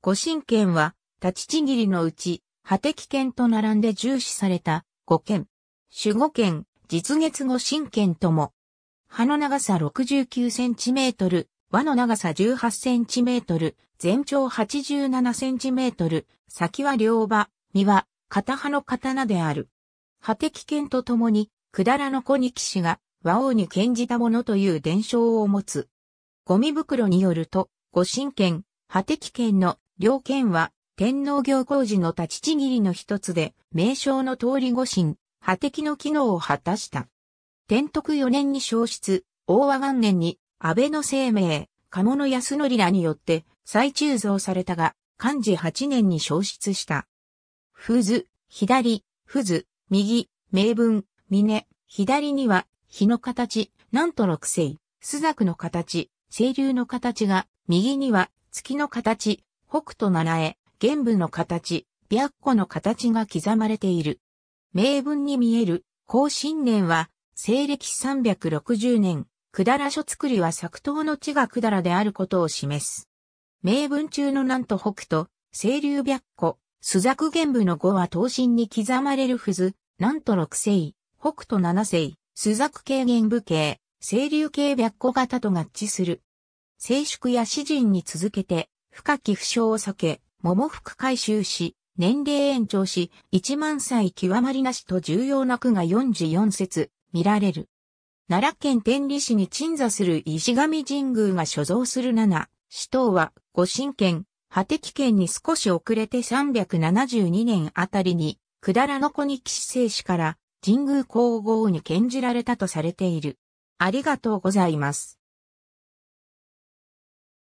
五神剣は、立ちちぎりのうち、破敵剣と並んで重視された五剣。守護剣、実月五神剣とも。葉の長さ69センチメートル、輪の長さ18センチメートル、全長87センチメートル、先は両刃、身は片刃の刀である。破敵剣とともに、くだらの小に騎士が和王に献じたものという伝承を持つ。ゴミ袋によると、五神剣、破敵剣の両県は天皇行工事の立ちちぎりの一つで、名称の通り御神、破敵の機能を果たした。天徳四年に消失、大和元年に安倍の生命、鴨野康則らによって再鋳造されたが、漢字八年に消失した。ふ図、左、ふ図、右、名文、峰、左には、日の形、んと六星、朱雀の形、清流の形が、右には、月の形、北斗七重、玄武の形、白虎の形が刻まれている。名文に見える、高新年は、西暦360年、くだら書作りは作刀の地がくだらであることを示す。名文中のなんと北斗、清流白虎、朱雀玄武の語は刀身に刻まれるふ図、なんと六世、北斗七世、朱雀系玄武系、清流系白虎型と合致する。静粛や詩人に続けて、深き負傷を避け、桃福回収し、年齢延長し、1万歳極まりなしと重要な句が44節見られる。奈良県天理市に鎮座する石上神宮が所蔵する7、死闘は五神県、果敵県に少し遅れて372年あたりに、くだらの子に騎士死から神宮皇后に献じられたとされている。ありがとうございます。